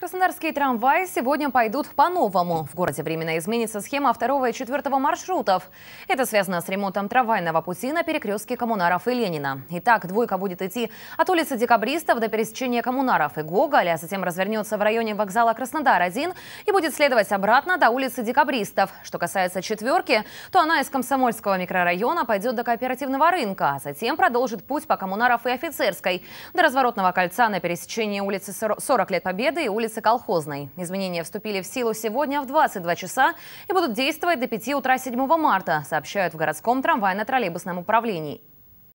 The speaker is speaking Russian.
Краснодарские трамваи сегодня пойдут по-новому. В городе временно изменится схема второго и четвертого маршрутов. Это связано с ремонтом трамвайного пути на перекрестке Коммунаров и Ленина. Итак, двойка будет идти от улицы Декабристов до пересечения Коммунаров и Гоголя, а затем развернется в районе вокзала Краснодар-1 и будет следовать обратно до улицы Декабристов. Что касается четверки, то она из Комсомольского микрорайона пойдет до Кооперативного рынка, а затем продолжит путь по Коммунаров и Офицерской до разворотного кольца на пересечении улицы 40 лет Победы и улицы улице Колхозной. Изменения вступили в силу сегодня в 22 часа и будут действовать до 5 утра 7 марта, сообщают в городском трамвайно-троллейбусном управлении.